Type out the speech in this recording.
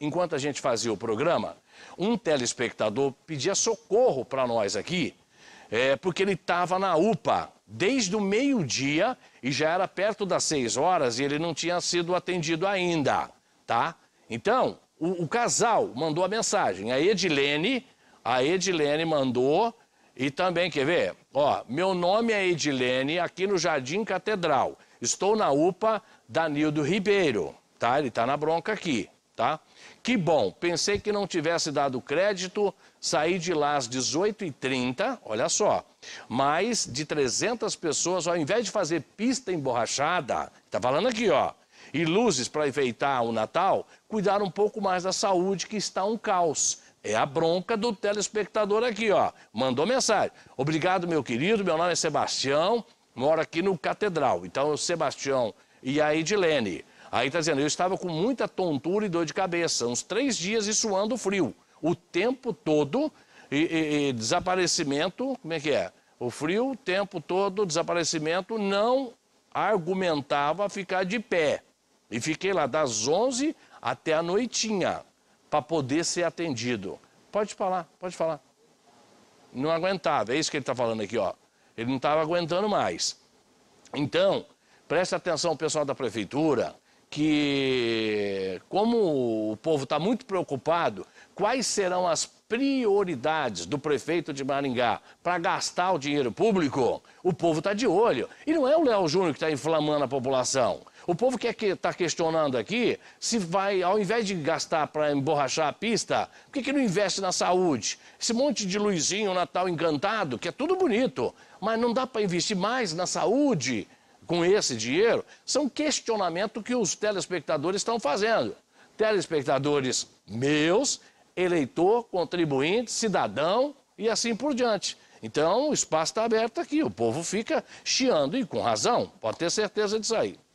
enquanto a gente fazia o programa, um telespectador pedia socorro para nós aqui, é, porque ele estava na UPA desde o meio-dia e já era perto das seis horas e ele não tinha sido atendido ainda, tá? Então, o, o casal mandou a mensagem, a Edilene, a Edilene mandou e também, quer ver? Ó, meu nome é Edilene, aqui no Jardim Catedral. Estou na UPA Danildo Ribeiro, tá? Ele tá na bronca aqui, tá? Que bom, pensei que não tivesse dado crédito, saí de lá às 18h30, olha só, mais de 300 pessoas, ao invés de fazer pista emborrachada, tá falando aqui, ó, e luzes para enfeitar o Natal, Cuidar um pouco mais da saúde, que está um caos. É a bronca do telespectador aqui, ó. Mandou mensagem. Obrigado, meu querido. Meu nome é Sebastião, moro aqui no Catedral. Então, Sebastião e a Edilene. Aí está dizendo, eu estava com muita tontura e dor de cabeça, uns três dias e suando frio. O tempo todo, e, e, e desaparecimento, como é que é? O frio, o tempo todo, desaparecimento, não argumentava ficar de pé. E fiquei lá das 11 até a noitinha, para poder ser atendido. Pode falar, pode falar. Não aguentava, é isso que ele está falando aqui, ó. Ele não estava aguentando mais. Então, preste atenção, pessoal da prefeitura, que, como o povo está muito preocupado, quais serão as prioridades do prefeito de Maringá para gastar o dinheiro público? O povo está de olho. E não é o Léo Júnior que está inflamando a população. O povo que está questionando aqui se vai, ao invés de gastar para emborrachar a pista, por que, que não investe na saúde? Esse monte de luzinho, Natal encantado, que é tudo bonito, mas não dá para investir mais na saúde? com esse dinheiro são questionamentos que os telespectadores estão fazendo. Telespectadores meus, eleitor, contribuinte, cidadão e assim por diante. Então, o espaço está aberto aqui, o povo fica chiando e com razão, pode ter certeza disso aí.